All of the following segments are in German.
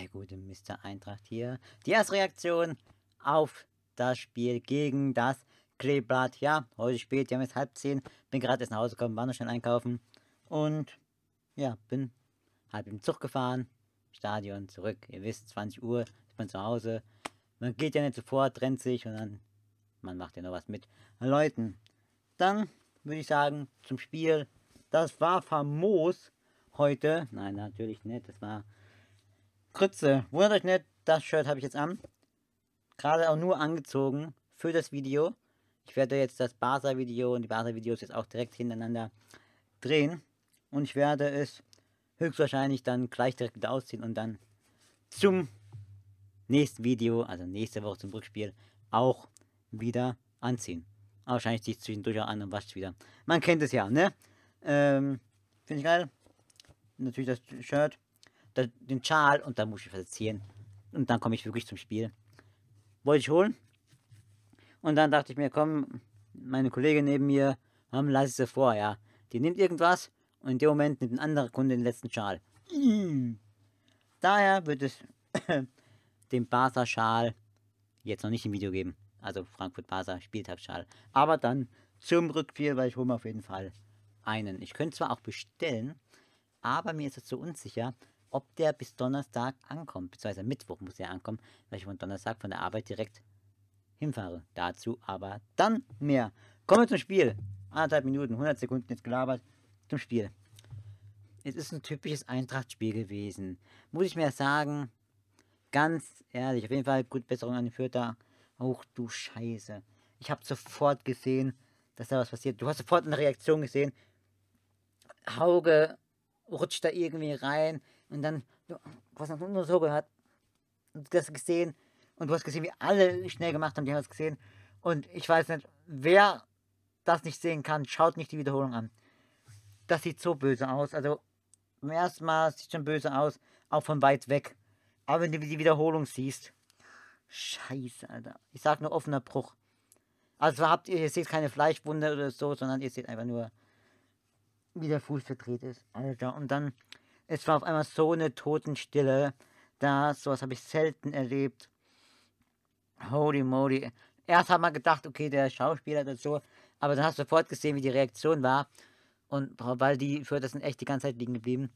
der gute Mr. Eintracht hier, die erste Reaktion auf das Spiel gegen das Kleeblatt. Ja, heute spät, wir haben jetzt halb zehn, bin gerade erst nach Hause gekommen, war noch schnell einkaufen und ja, bin halb im Zug gefahren, Stadion zurück. Ihr wisst, 20 Uhr ist man zu Hause. Man geht ja nicht sofort, trennt sich und dann man macht ja noch was mit Leuten. Dann würde ich sagen, zum Spiel. Das war famos heute. Nein, natürlich nicht. Das war Grütze. Wundert euch nicht, das Shirt habe ich jetzt an. Gerade auch nur angezogen für das Video. Ich werde jetzt das Basa-Video und die Basa-Videos jetzt auch direkt hintereinander drehen. Und ich werde es höchstwahrscheinlich dann gleich direkt wieder ausziehen und dann zum nächsten Video, also nächste Woche zum Rückspiel, auch wieder anziehen. Aber wahrscheinlich ziehe ich zwischendurch auch an und wasche wieder. Man kennt es ja, ne? Ähm, Finde ich geil. Natürlich das Shirt den Schal und dann muss ich verzieren. Und dann komme ich wirklich zum Spiel. Wollte ich holen. Und dann dachte ich mir, komm, meine Kollegin neben mir, komm, lass ich sie vor, ja. Die nimmt irgendwas und in dem Moment nimmt ein anderer Kunde den letzten Schal. Daher wird es den Barca-Schal jetzt noch nicht im Video geben. Also Frankfurt-Barca Spieltagsschal. Aber dann zum Rückspiel, weil ich hole mir auf jeden Fall einen. Ich könnte zwar auch bestellen, aber mir ist es so unsicher, ob der bis Donnerstag ankommt. Beziehungsweise Mittwoch muss er ankommen, weil ich von Donnerstag von der Arbeit direkt hinfahre. Dazu aber dann mehr. Kommen wir zum Spiel. Anderthalb Minuten, 100 Sekunden jetzt gelabert. Zum Spiel. Es ist ein typisches Eintracht-Spiel gewesen. Muss ich mir sagen, ganz ehrlich, auf jeden Fall gut Besserung an den Fürther. Och du Scheiße. Ich habe sofort gesehen, dass da was passiert. Du hast sofort eine Reaktion gesehen. Hauge rutscht da irgendwie rein. Und dann, du hast nur so gehört und das gesehen. Und du hast gesehen, wie alle schnell gemacht haben, die haben das gesehen. Und ich weiß nicht, wer das nicht sehen kann, schaut nicht die Wiederholung an. Das sieht so böse aus. Also, beim ersten Mal sieht schon böse aus, auch von weit weg. Aber wenn du die Wiederholung siehst, scheiße, Alter. Ich sag nur offener Bruch. Also habt ihr, ihr seht keine Fleischwunde oder so, sondern ihr seht einfach nur, wie der Fuß verdreht ist. Alter, und dann es war auf einmal so eine Totenstille da. Sowas habe ich selten erlebt. Holy moly. Erst hat man gedacht, okay, der Schauspieler das so, aber dann hast du sofort gesehen, wie die Reaktion war. Und weil die für das sind echt die ganze Zeit liegen geblieben.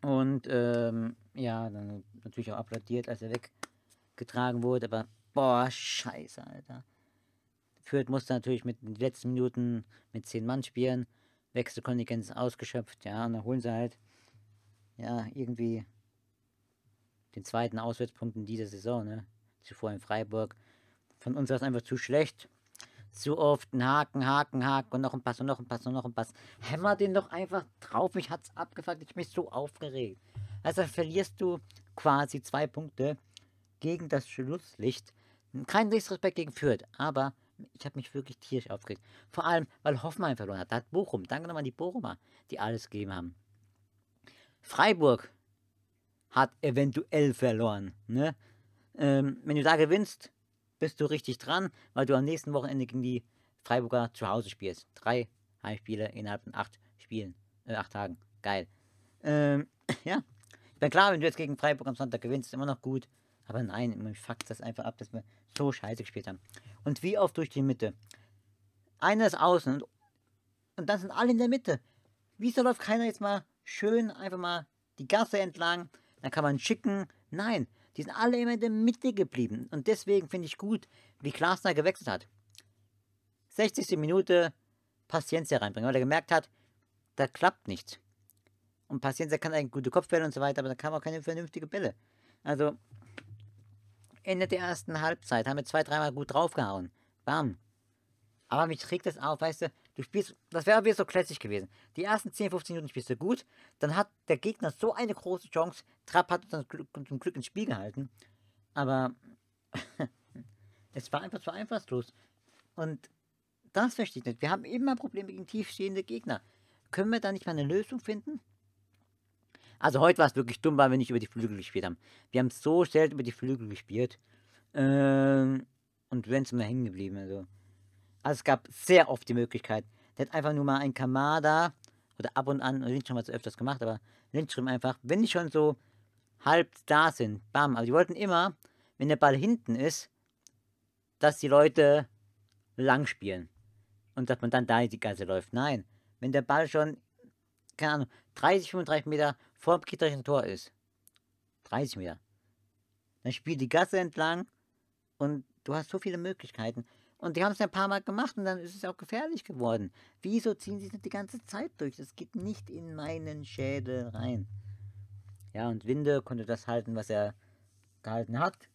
Und ähm, ja, dann natürlich auch applaudiert, als er weggetragen wurde. Aber boah, scheiße, Alter. Fürth musste natürlich mit den letzten Minuten mit zehn Mann spielen. Wechselkontingenz ausgeschöpft, ja, und dann holen sie halt, ja, irgendwie den zweiten Auswärtspunkt in dieser Saison, ne? Zuvor in Freiburg. Von uns war es einfach zu schlecht. Zu oft ein Haken, Haken, Haken und noch ein Pass und noch ein Pass und noch ein Pass. Hämmer den doch einfach drauf. Mich hat's abgefuckt. Ich bin so aufgeregt. Also verlierst du quasi zwei Punkte gegen das Schlusslicht. Kein Disrespekt gegen Fürth, aber ich habe mich wirklich tierisch aufgeregt. Vor allem, weil Hoffmann verloren hat. Da hat Bochum. Danke nochmal an die Bochumer, die alles gegeben haben. Freiburg hat eventuell verloren. Ne? Ähm, wenn du da gewinnst, bist du richtig dran, weil du am nächsten Wochenende gegen die Freiburger zu Hause spielst. Drei Heimspiele innerhalb von acht Spielen, äh, acht Tagen. Geil. Ähm, ja. Ich bin klar, wenn du jetzt gegen Freiburg am Sonntag gewinnst, ist immer noch gut. Aber nein, man fuckt das einfach ab, dass wir so scheiße gespielt haben und wie oft durch die Mitte. Einer ist außen und, und dann sind alle in der Mitte. Wieso läuft keiner jetzt mal schön einfach mal die Gasse entlang? Dann kann man schicken. Nein, die sind alle immer in der Mitte geblieben. Und deswegen finde ich gut, wie Klasner gewechselt hat. 60. Minute Paciencia reinbringen, weil er gemerkt hat, da klappt nichts. Und Paciencia kann eigentlich gute Kopfbälle und so weiter, aber da kam auch keine vernünftige Bälle. Also, Ende der ersten Halbzeit haben wir zwei, dreimal gut draufgehauen. Bam. Aber mich regt das auf, weißt du, du spielst, das wäre wieder so klassisch gewesen. Die ersten 10, 15 Minuten spielst du gut, dann hat der Gegner so eine große Chance, Trapp hat uns dann zum Glück ins Spiel gehalten, aber es war einfach zu einfallslos. Und das verstehe ich nicht. Wir haben immer Probleme gegen tiefstehende Gegner. Können wir da nicht mal eine Lösung finden? Also heute war es wirklich dumm, weil wir nicht über die Flügel gespielt haben. Wir haben so selten über die Flügel gespielt. Ähm, und wären es immer hängen geblieben. Also. also es gab sehr oft die Möglichkeit. Der hat einfach nur mal ein Kamada oder ab und an, Lindström hat es öfters gemacht, aber Lindström einfach, wenn die schon so halb da sind, bam. Aber die wollten immer, wenn der Ball hinten ist, dass die Leute lang spielen. Und dass man dann da die Gasse läuft. Nein. Wenn der Ball schon, keine Ahnung, 30, 35 Meter vor dem gegnerischen Tor ist, 30 Meter, dann spielt die Gasse entlang und du hast so viele Möglichkeiten. Und die haben es ein paar Mal gemacht und dann ist es auch gefährlich geworden. Wieso ziehen sie es die ganze Zeit durch? Das geht nicht in meinen Schädel rein. Ja, und Winde konnte das halten, was er gehalten hat.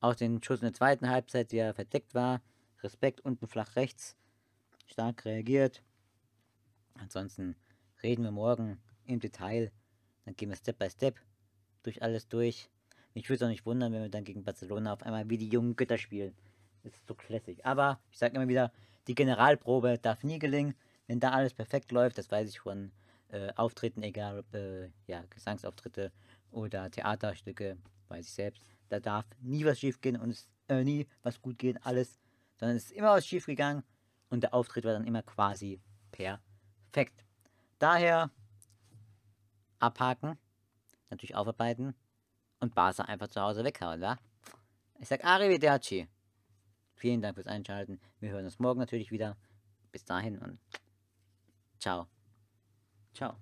Auch den Schuss in der zweiten Halbzeit, der verdeckt war. Respekt unten flach rechts. Stark reagiert. Ansonsten reden wir morgen im Detail dann gehen wir Step by Step durch alles durch. Ich würde es auch nicht wundern, wenn wir dann gegen Barcelona auf einmal wie die jungen Götter spielen. Das ist so classic. Aber ich sage immer wieder, die Generalprobe darf nie gelingen. Wenn da alles perfekt läuft, das weiß ich von äh, Auftritten, egal ob äh, ja, Gesangsauftritte oder Theaterstücke, weiß ich selbst. Da darf nie was schief gehen und es, äh, nie was gut gehen, alles. Sondern es ist immer was schief gegangen und der Auftritt war dann immer quasi perfekt. Daher abhaken, natürlich aufarbeiten und Barca einfach zu Hause weghauen, wa? Ich sag Arrivederci. Vielen Dank fürs Einschalten. Wir hören uns morgen natürlich wieder. Bis dahin und ciao. Ciao.